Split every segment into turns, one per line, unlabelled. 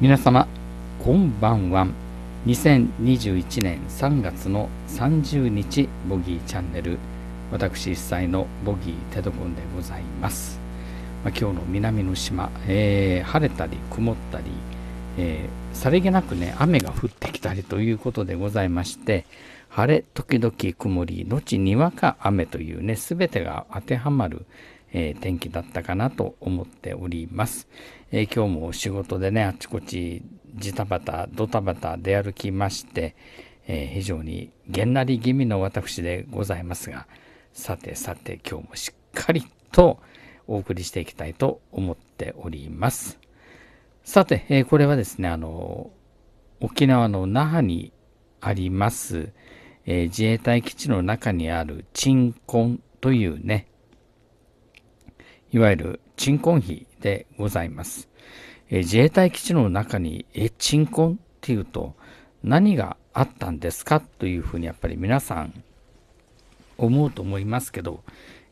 皆様こんばんは2021年3月の30日ボギーチャンネル私主催のボギーテドコンでございます、まあ、今日の南の島、えー、晴れたり曇ったり、えー、さりげなくね雨が降ってきたりということでございまして晴れ時々曇り後にわか雨というね全てが当てはまる、えー、天気だったかなと思っております。えー、今日も仕事でね、あちこちジタバタ、ドタバタ出歩きまして、えー、非常にげんなり気味の私でございますが、さてさて今日もしっかりとお送りしていきたいと思っております。さて、えこれはですね、あの、沖縄の那覇にあります、えー、自衛隊基地の中にある鎮魂というね、いわゆる鎮魂碑でございます。え自衛隊基地の中に、え、鎮魂っていうと何があったんですかというふうにやっぱり皆さん思うと思いますけど、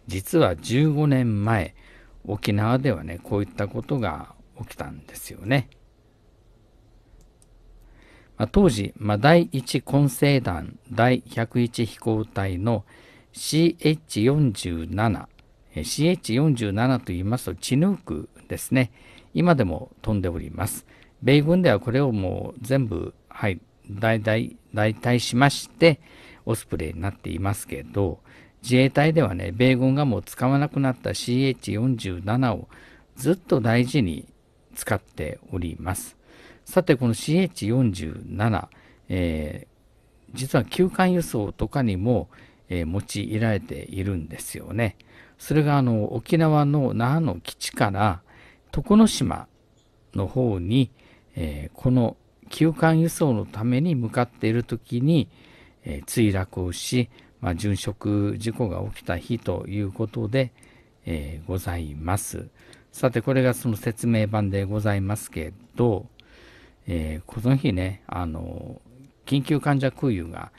実は15年前、沖縄ではね、こういったことが起きたんですよね。まあ、当時、まあ、第一混成団第101飛行隊の CH47 CH47 と言いますとチヌークですね。今でも飛んでおります。米軍ではこれをもう全部、はい、代替、代替しまして、オスプレイになっていますけど、自衛隊ではね、米軍がもう使わなくなった CH47 をずっと大事に使っております。さて、この CH47、えー、実は休館輸送とかにも、えー、用いられているんですよね。それがあの沖縄の那覇の基地から徳之島の方に、えー、この休館輸送のために向かっている時に、えー、墜落をし、まあ、殉職事故が起きた日ということで、えー、ございます。さてこれがその説明版でございますけど、えこの日ねあの緊急患者空輸が、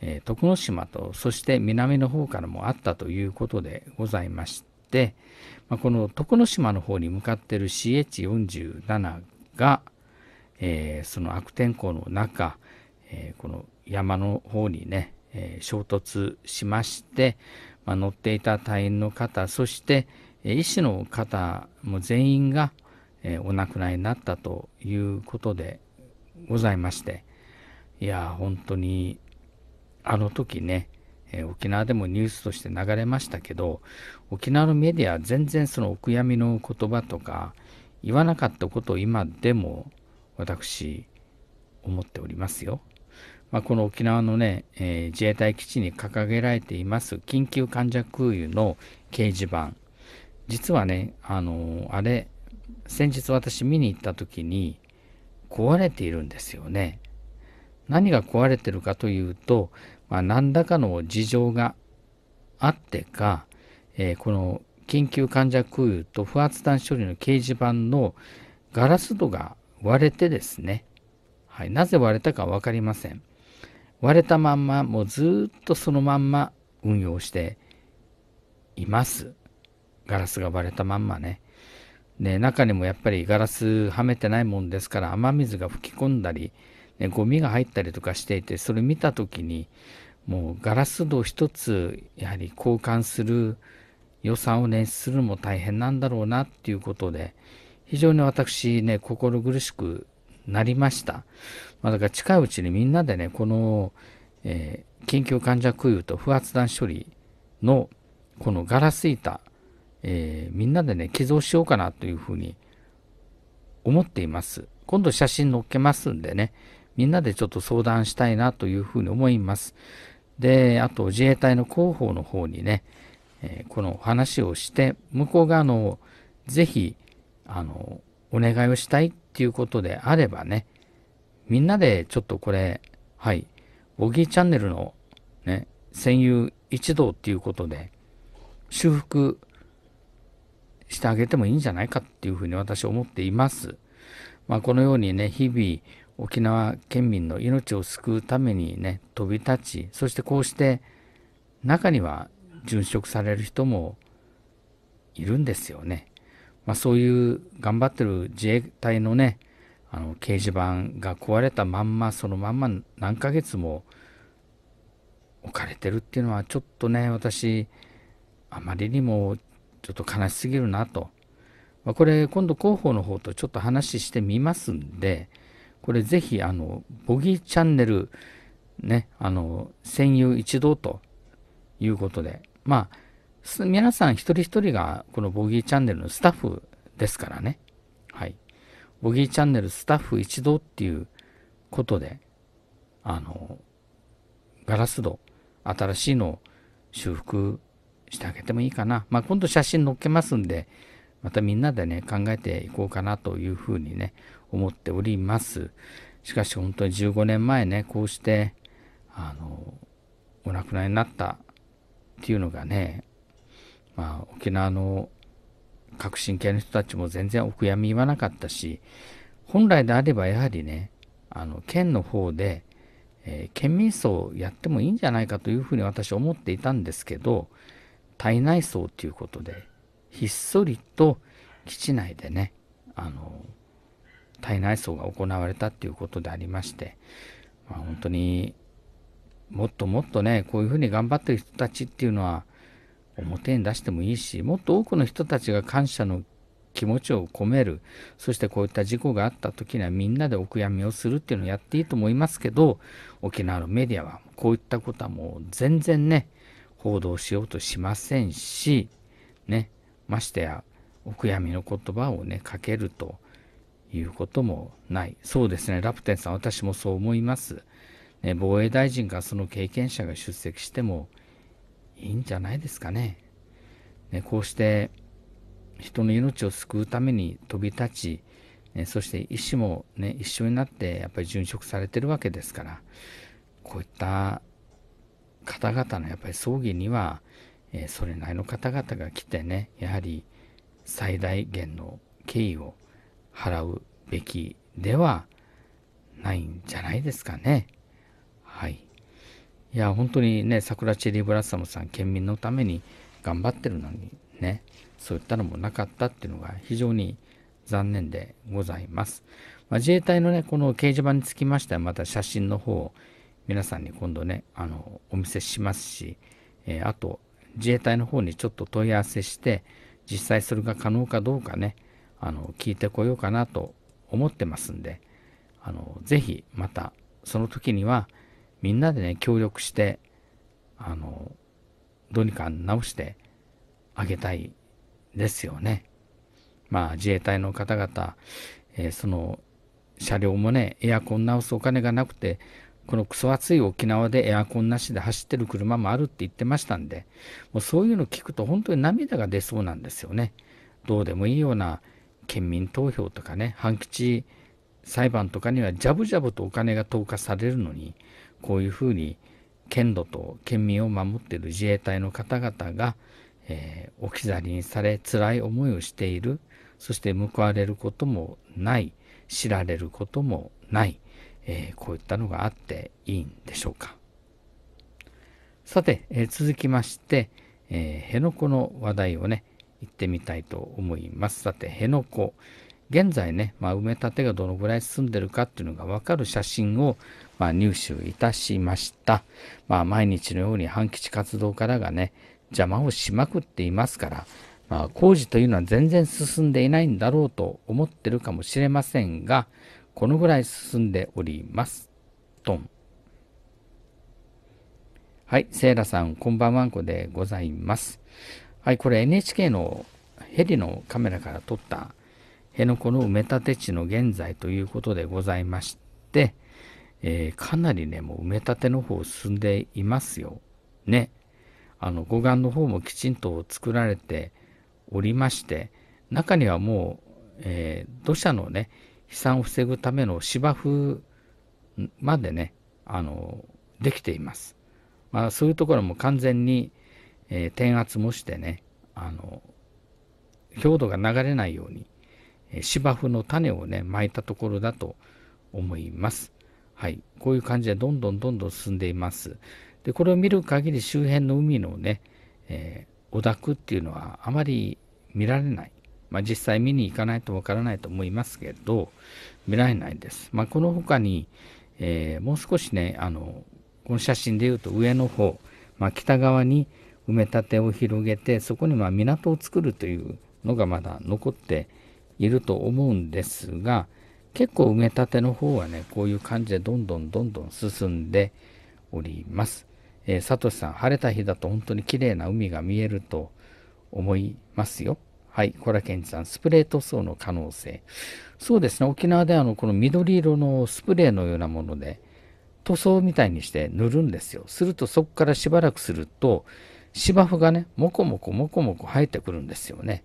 えー、徳之島とそして南の方からもあったということでございまして、まあ、この徳之島の方に向かってる CH47 が、えー、その悪天候の中、えー、この山の方にね、え衝突しまして、まあ、乗っていた隊員の方そして、え医師の方も全員が、えお亡くなりになったということでございましていや本当にあの時ね、えー、沖縄でもニュースとして流れましたけど沖縄のメディアは全然そのお悔やみの言葉とか言わなかったことを今でも私思っておりますよ。まあ、この沖縄のね、えー、自衛隊基地に掲げられています緊急患者空輸の掲示板実はねあのー、あれ先日私見に行った時に壊れているんですよね。何が壊れてるかというとまあ、何らかの事情があってか、えー、この緊急患者空輸と不発弾処理の掲示板のガラス戸が割れてですね、はい、なぜ割れたか分かりません。割れたまんま、もうずっとそのまんま運用しています。ガラスが割れたまんまね。で、中にもやっぱりガラスはめてないもんですから雨水が吹き込んだり、ね、ゴミが入ったりとかしていて、それ見た時に、もうガラス戸一つ、やはり交換する予算を捻出するのも大変なんだろうなっていうことで、非常に私ね、心苦しくなりました。まあ、だから近いうちにみんなでね、この、えー、緊急患者空輸と不発弾処理のこのガラス板、えー、みんなでね、寄贈しようかなというふうに思っています。今度写真載っけますんでね、みんなでちょっと相談したいなというふうに思います。で、あと自衛隊の広報の方にね、えー、この話をして、向こう側の、ぜひ、あの、お願いをしたいっていうことであればね、みんなでちょっとこれ、はい、ボギーチャンネルのね、戦友一同っていうことで、修復してあげてもいいんじゃないかっていうふうに私は思っています。まあ、このようにね、日々、沖縄県民の命を救うためにね飛び立ちそしてこうして中には殉職される人もいるんですよね。まあ、そういう頑張ってる自衛隊のねあの掲示板が壊れたまんまそのまんま何ヶ月も置かれてるっていうのはちょっとね私あまりにもちょっと悲しすぎるなと。まあ、これ今度広報の方とちょっと話してみますんで、これぜひ、あの、ボギーチャンネル、ね、あの、戦友一同ということで、まあ、皆さん一人一人がこのボギーチャンネルのスタッフですからね、はい。ボギーチャンネルスタッフ一同っていうことで、あの、ガラス戸、新しいのを修復してあげてもいいかな。まあ、今度写真載っけますんで、またみんなでね、考えていこうかなというふうにね、思っております。しかし本当に15年前ね、こうして、あの、お亡くなりになったっていうのがね、まあ、沖縄の革新系の人たちも全然お悔やみ言わなかったし、本来であればやはりね、あの、県の方で、えー、県民葬やってもいいんじゃないかというふうに私は思っていたんですけど、体内葬ということで、ひっそりと基地内でね、あの、体内葬が行われたっていうことでありまして、まあ、本当にもっともっとね、こういうふうに頑張ってる人たちっていうのは表に出してもいいし、もっと多くの人たちが感謝の気持ちを込める、そしてこういった事故があった時にはみんなでお悔やみをするっていうのをやっていいと思いますけど、沖縄のメディアはこういったことはもう全然ね、報道しようとしませんし、ね、ましてやお悔やみの言葉をねかけるということもないそうですねラプテンさん私もそう思います、ね、防衛大臣かその経験者が出席してもいいんじゃないですかねねこうして人の命を救うために飛び立ち、ね、そして医師も、ね、一緒になってやっぱり殉職されてるわけですからこういった方々のやっぱり葬儀にはえー、それなりの方々が来てね、やはり最大限の敬意を払うべきではないんじゃないですかね。はい。いや、本当にね、桜チェリーブラッサムさん、県民のために頑張ってるのにね、そういったのもなかったっていうのが非常に残念でございます。まあ、自衛隊のね、この掲示板につきましては、また写真の方を皆さんに今度ね、あの、お見せしますし、えー、あと、自衛隊の方にちょっと問い合わせして実際それが可能かどうかねあの聞いてこようかなと思ってますんであのぜひまたその時にはみんなでね協力してあのどうにか直してあげたいですよね。まあ自衛隊の方々、えー、その車両もねエアコン直すお金がなくてこのクソ暑い沖縄でエアコンなしで走ってる車もあるって言ってましたんで、もうそういうの聞くと本当に涙が出そうなんですよね。どうでもいいような県民投票とかね、半吉裁判とかにはジャブジャブとお金が投下されるのに、こういうふうに県土と県民を守っている自衛隊の方々が、えー、置き去りにされ辛い思いをしている、そして報われることもない、知られることもない、えー、こういったのがあっていいんでしょうか。さて、えー、続きまして、えー、辺野古の話題をね、行ってみたいと思います。さて、辺野古。現在ね、まあ、埋め立てがどのぐらい進んでるかっていうのがわかる写真を、まあ、入手いたしました。まあ、毎日のように半基地活動からがね、邪魔をしまくっていますから、まあ、工事というのは全然進んでいないんだろうと思ってるかもしれませんが、このぐらい進んでおります。トン。はい、セイラさん、こんばんはんこでございます。はい、これ NHK のヘリのカメラから撮った辺野古の埋め立て地の現在ということでございまして、えー、かなりね、もう埋め立ての方進んでいますよ。ね。あの、護岸の方もきちんと作られておりまして、中にはもう、えー、土砂のね、飛散を防ぐための芝生までね、あの、できています。まあ、そういうところも完全に、えー、転圧もしてね、あの、強度が流れないように、えー、芝生の種をね、巻いたところだと思います。はい。こういう感じでどんどんどんどん進んでいます。で、これを見る限り周辺の海のね、えー、お宅っていうのはあまり見られない。まあ、実際見に行かないとわからないと思いますけど、見られないです。まあ、この他に、えー、もう少しね、あの、この写真で言うと上の方、まあ、北側に埋め立てを広げて、そこにま港を作るというのがまだ残っていると思うんですが、結構埋め立ての方はね、こういう感じでどんどんどんどん進んでおります。えー、サトシさん、晴れた日だと本当に綺麗な海が見えると思いますよ。はい、コラケンさん、スプレー塗装の可能性。そうですね、沖縄であの、この緑色のスプレーのようなもので、塗装みたいにして塗るんですよ。すると、そこからしばらくすると、芝生がね、もこもこもこもこ生えてくるんですよね。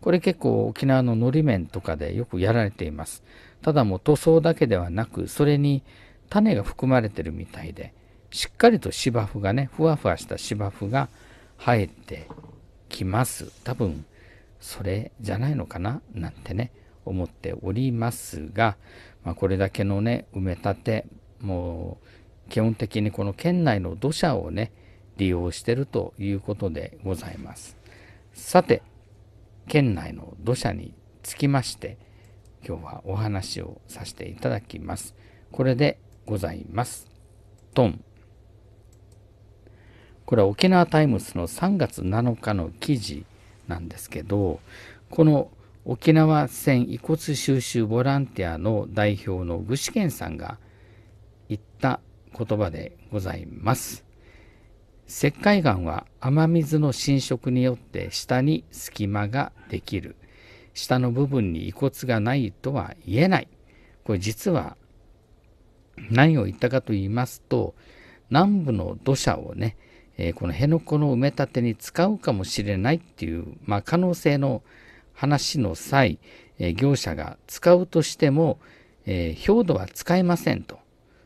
これ結構沖縄ののり面とかでよくやられています。ただもう塗装だけではなく、それに種が含まれてるみたいで、しっかりと芝生がね、ふわふわした芝生が生えてきます。多分それじゃないのかななんてね思っておりますが、まあ、これだけのね埋め立てもう基本的にこの県内の土砂をね利用しているということでございますさて県内の土砂につきまして今日はお話をさせていただきますこれでございますトンこれは沖縄タイムスの3月7日の記事なんですけどこの沖縄戦遺骨収集ボランティアの代表の具志堅さんが言った言葉でございます。石灰岩は雨水の浸食によって下に隙間ができる。下の部分に遺骨がないとは言えない。これ実は何を言ったかと言いますと、南部の土砂をね、えー、この辺野古の埋め立てに使うかもしれないっていう、まあ、可能性の話の際、えー、業者が使うとしても、えー、表土は使えませんと。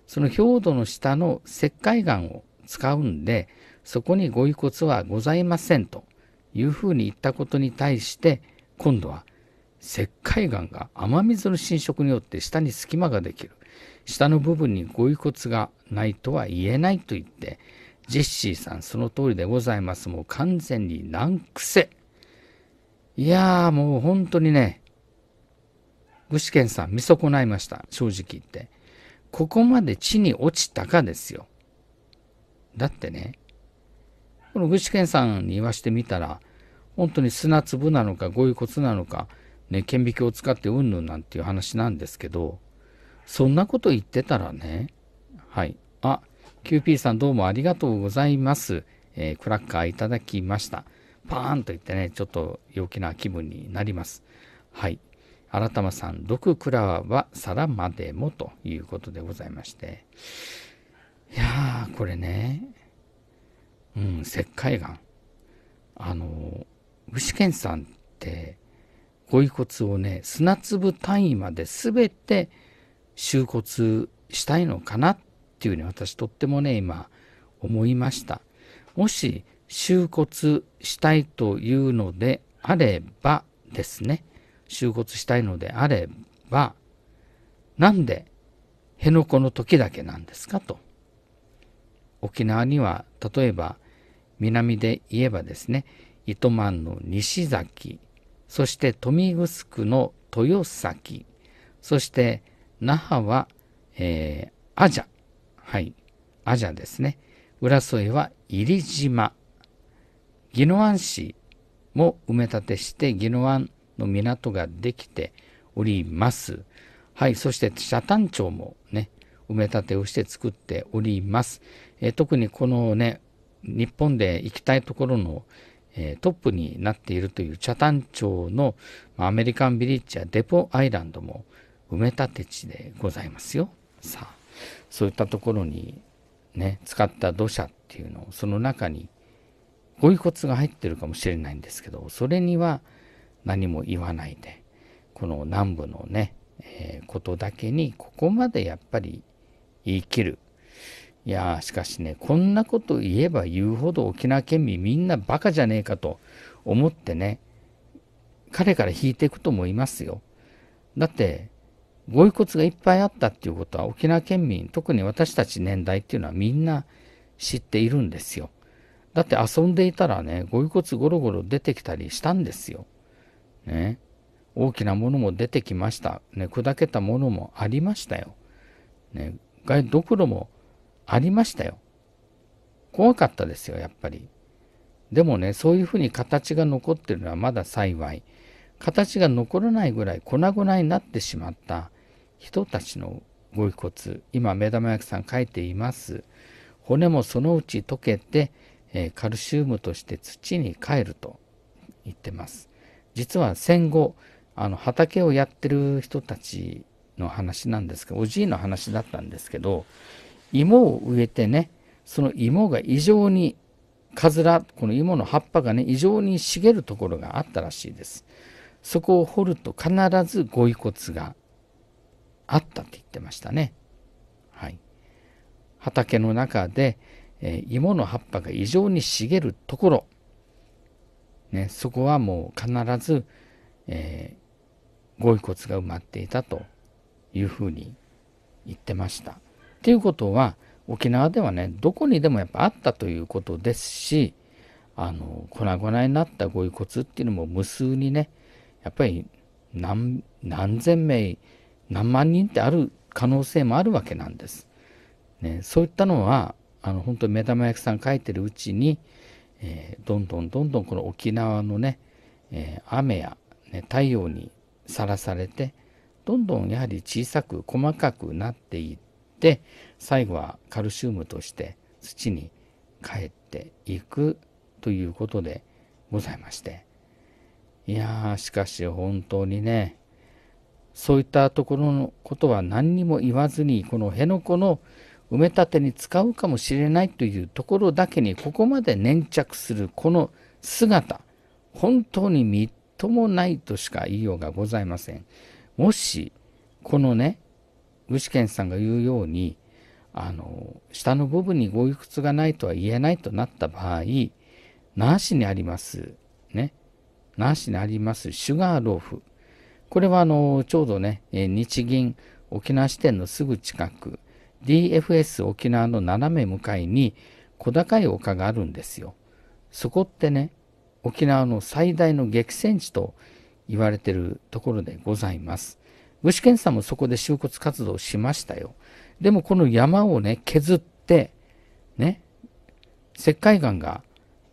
その表土の下の石灰岩を使うんで、そこにご遺骨はございませんというふうに言ったことに対して、今度は石灰岩が雨水の浸食によって下に隙間ができる。下の部分にご遺骨がないとは言えないと言って、ジェシーさん、その通りでございます。もう完全に難癖。いやー、もう本当にね、具志堅さん見損ないました。正直言って。ここまで地に落ちたかですよ。だってね、この具志堅さんに言わしてみたら、本当に砂粒なのか、ご遺骨なのか、ね、顕微鏡を使ってうんぬんなんていう話なんですけど、そんなこと言ってたらね、はい、あ、QP さんどうもありがとうございます。えー、クラッカーいただきました。パーンと言ってね、ちょっと陽気な気分になります。はい。新玉さん、毒クラは皿までもということでございまして。いやー、これね、うん、石灰岩。あの、牛志堅さんって、ご遺骨をね、砂粒単位まで全て収骨したいのかなっっていうふうに私とってもね、今思いました。もし、収骨したいというのであればですね、収骨したいのであれば、なんで辺野古の時だけなんですかと。沖縄には例えば南で言えばですね糸満の西崎そして豊見城の豊崎そして那覇は、えー、アジャはい、アジャですね。浦添は入島。宜野湾市も埋め立てして宜野湾の港ができております。はい、そして北谷町もね、埋め立てをして作っております。え特にこのね、日本で行きたいところの、えー、トップになっているという北谷町のアメリカンビリッジやデポアイランドも埋め立て地でございますよ。さあ。そういったところにね使った土砂っていうのをその中にご遺骨が入ってるかもしれないんですけどそれには何も言わないでこの南部のね、えー、ことだけにここまでやっぱり言い切るいやしかしねこんなこと言えば言うほど沖縄県民みんなバカじゃねえかと思ってね彼から引いていくと思いますよだってご遺骨がいっぱいあったっていうことは沖縄県民、特に私たち年代っていうのはみんな知っているんですよ。だって遊んでいたらね、ご遺骨ゴロゴロ出てきたりしたんですよ。ね。大きなものも出てきました。ね、砕けたものもありましたよ。ね、ガイドクロもありましたよ。怖かったですよ、やっぱり。でもね、そういうふうに形が残ってるのはまだ幸い。形が残らないぐらい粉々になってしまった人たちのご遺骨今目玉焼きさん書いています骨もそのうち溶けて、カルシウムとして土に帰ると言ってます実は戦後あの畑をやってる人たちの話なんですけどおじいの話だったんですけど芋を植えてねその芋が異常にカズラこの芋の葉っぱがね異常に茂るところがあったらしいですそこを掘ると必ずご遺骨があったって言ってましたね。はい。畑の中で、えー、芋の葉っぱが異常に茂るところ、ね、そこはもう必ず、えー、ご遺骨が埋まっていたというふうに言ってました。ということは沖縄ではねどこにでもやっぱあったということですしあの粉々になったご遺骨っていうのも無数にねやっぱり何何千名何万人ってある可能性もあるわけなんです。ね、そういったのはあの本当に目玉焼きさん書いてるうちに、えー、どんどんどんどんこの沖縄のね、えー、雨や、ね、太陽にさらされてどんどんやはり小さく細かくなっていって最後はカルシウムとして土に帰っていくということでございましていやーしかし本当にねそういったところのことは何にも言わずにこの辺野古の埋め立てに使うかもしれないというところだけにここまで粘着するこの姿本当にみっともないとしか言いようがございません。もしこのね具志堅さんが言うようにあの下の部分にご遺屈がないとは言えないとなった場合なし市にありますねなし市にありますシュガーローフこれはあのちょうどね、日銀沖縄支店のすぐ近く、DFS 沖縄の斜め向かいに小高い丘があるんですよ。そこってね、沖縄の最大の激戦地と言われてるところでございます。具志堅さんもそこで就骨活動しましたよ。でもこの山をね、削って、ね、石灰岩が、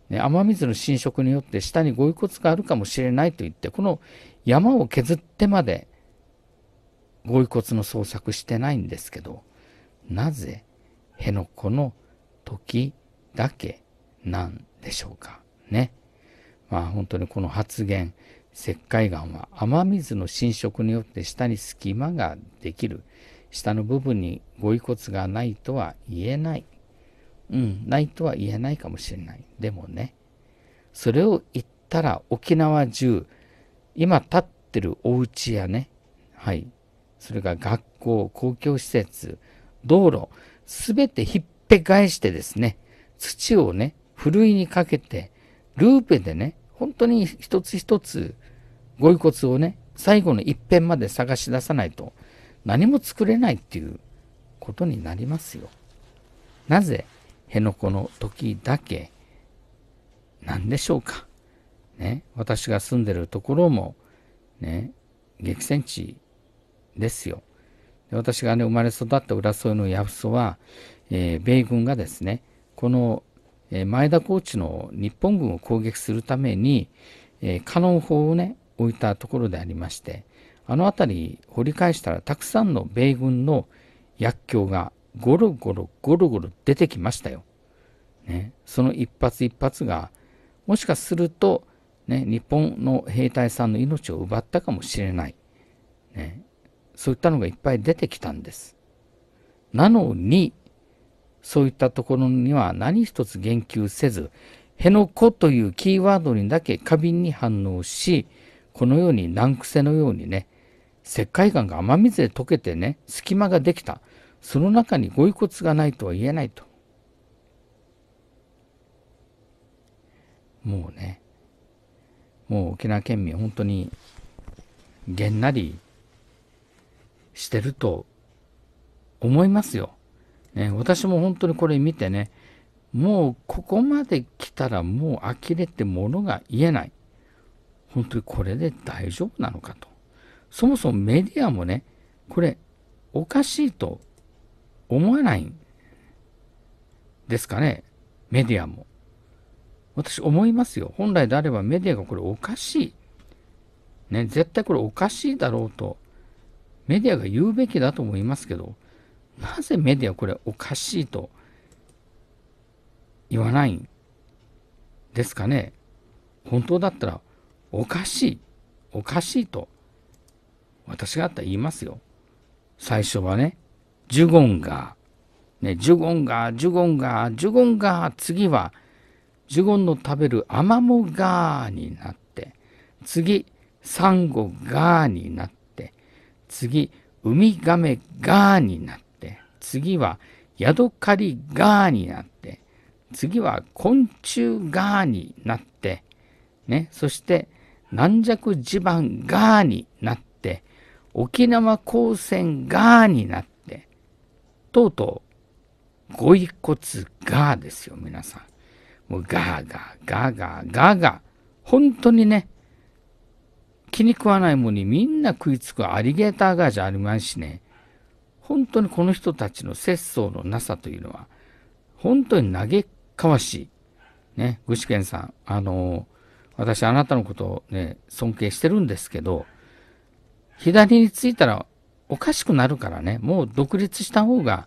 ね、雨水の浸食によって下にご遺骨があるかもしれないと言って、この山を削ってまでご遺骨の捜索してないんですけど、なぜ辺野古の時だけなんでしょうかね。まあ本当にこの発言、石灰岩は雨水の浸食によって下に隙間ができる。下の部分にご遺骨がないとは言えない。うん、ないとは言えないかもしれない。でもね、それを言ったら沖縄中今立ってるお家やね、はい、それが学校、公共施設、道路、すべてひっぺ返してですね、土をね、ふるいにかけて、ルーペでね、本当に一つ一つ、ご遺骨をね、最後の一辺まで探し出さないと、何も作れないっていうことになりますよ。なぜ、辺野古の時だけ、なんでしょうか。ね、私が住んでるところも、ね、激戦地ですよ。で私がね、生まれ育った浦添の八房は、えー、米軍がですね、この、え前田コーチの日本軍を攻撃するために、えー、カノン砲をね、置いたところでありまして、あの辺り掘り返したらたくさんの米軍の薬莢がゴロゴロゴロゴロ出てきましたよ。ね、その一発一発が、もしかするとね、日本の兵隊さんの命を奪ったかもしれない、ね、そういったのがいっぱい出てきたんです。なのに、そういったところには何一つ言及せず、辺野古というキーワードにだけ過敏に反応し、このように難癖のようにね、石灰岩が雨水で溶けてね、隙間ができた。その中にご遺骨がないとは言えないと。もうね、もう沖縄県民本当にげんなりしてると思いますよ。ね、私も本当にこれ見てね、もうここまで来たらもう呆れてものが言えない。本当にこれで大丈夫なのかと。そもそもメディアもね、これおかしいと思わないんですかね、メディアも。私思いますよ。本来であればメディアがこれおかしい。ね、絶対これおかしいだろうと、メディアが言うべきだと思いますけど、なぜメディアこれおかしいと言わないんですかね。本当だったら、おかしい、おかしいと、私があったら言いますよ。最初はね、ジュゴンが、ね、ジュゴンが、ジュゴンが、ジュゴンが、次は、ジュゴンの食べるアマモガーになって次サンゴガーになって次ウミガメガーになって次はヤドカリガーになって次は昆虫ガーになって、ね、そして軟弱地盤ガーになって沖縄高専ガーになってとうとうご遺骨ガーですよ皆さん。もうガーガー、ガーガー、ガーガー。本当にね、気に食わないものにみんな食いつくアリゲーターガーじゃありまんしね、本当にこの人たちの節操のなさというのは、本当に嘆かわしい。ね、具志堅さん、あの私あなたのことをね、尊敬してるんですけど、左についたらおかしくなるからね、もう独立した方が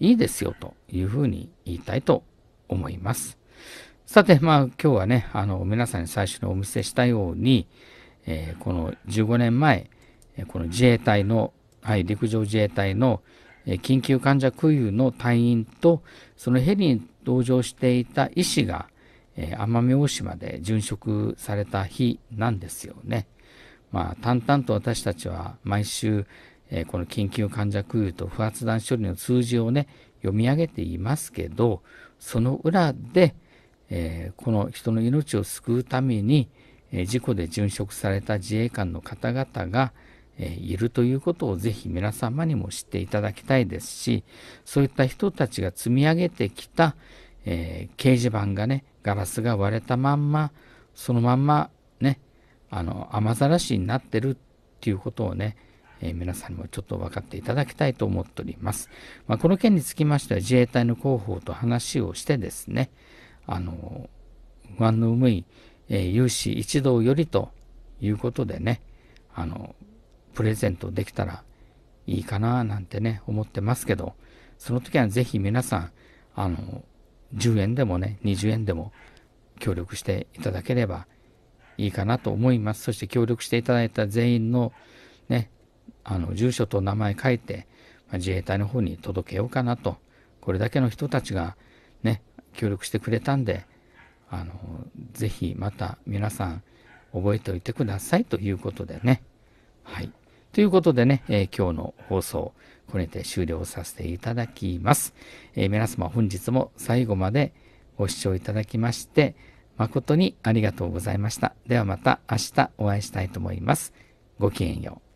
いいですよというふうに言いたいと思います。さて、まあ、今日はね、あの、皆さんに最初にお見せしたように、えー、この15年前、この自衛隊の、はい、陸上自衛隊の緊急患者空輸の隊員と、そのヘリに同乗していた医師が、えー、奄美大島で殉職された日なんですよね。まあ、淡々と私たちは毎週、えー、この緊急患者空輸と不発弾処理の数字をね、読み上げていますけど、その裏で、えー、この人の命を救うために、えー、事故で殉職された自衛官の方々が、えー、いるということをぜひ皆様にも知っていただきたいですしそういった人たちが積み上げてきた、えー、掲示板がねガラスが割れたまんまそのまんまねあの雨ざらしになってるっていうことをねえ皆さんにもちょっと分かっていただきたいと思っております。まあ、この件につきましては自衛隊の広報と話をしてですね、あの、不安の有無い、えー、有志一同よりということでね、あの、プレゼントできたらいいかななんてね、思ってますけど、その時はぜひ皆さん、あの、10円でもね、20円でも協力していただければいいかなと思います。そして協力していただいた全員のね、あの、住所と名前書いて、自衛隊の方に届けようかなと。これだけの人たちがね、協力してくれたんで、あの、ぜひまた皆さん覚えておいてくださいということでね。はい。ということでね、えー、今日の放送、これで終了させていただきます。えー、皆様本日も最後までご視聴いただきまして、誠にありがとうございました。ではまた明日お会いしたいと思います。ごきげんよう。